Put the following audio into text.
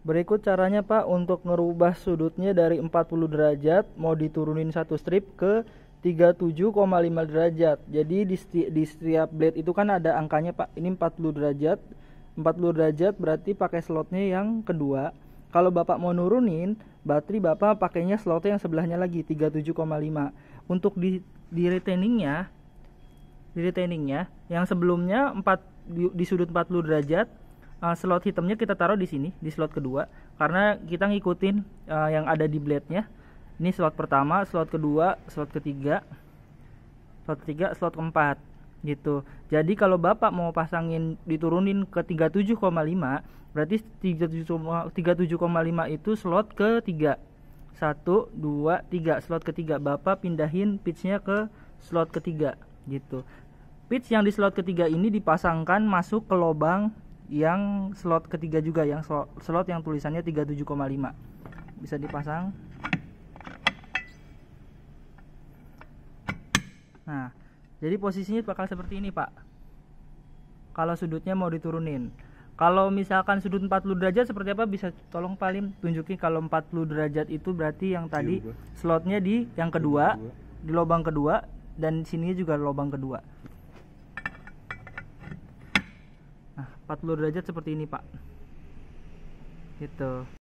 Berikut caranya Pak untuk merubah sudutnya dari 40 derajat mau diturunin satu strip ke 37,5 derajat. Jadi di, seti di setiap blade itu kan ada angkanya Pak. Ini 40 derajat. 40 derajat berarti pakai slotnya yang kedua. Kalau Bapak mau nurunin, baterai Bapak pakainya slotnya yang sebelahnya lagi 37,5. Untuk di di retainingnya di retainingnya yang sebelumnya 4 di, di sudut 40 derajat uh, slot hitamnya kita taruh di sini di slot kedua karena kita ngikutin uh, yang ada di blade-nya ini slot pertama slot kedua slot ketiga slot ketiga slot keempat gitu jadi kalau bapak mau pasangin diturunin ke 37,5 berarti 37,5 itu slot ketiga 1, 2, 3 slot ketiga bapak pindahin pitch-nya ke slot ketiga gitu pitch yang di slot ketiga ini dipasangkan masuk ke lubang yang slot ketiga juga yang slot, slot yang tulisannya 37,5 bisa dipasang nah jadi posisinya bakal seperti ini pak kalau sudutnya mau diturunin kalau misalkan sudut 40 derajat seperti apa bisa tolong paling tunjukin kalau 40 derajat itu berarti yang iya, tadi slotnya di yang iya, kedua di lubang kedua dan sini juga lubang kedua 40 derajat seperti ini pak gitu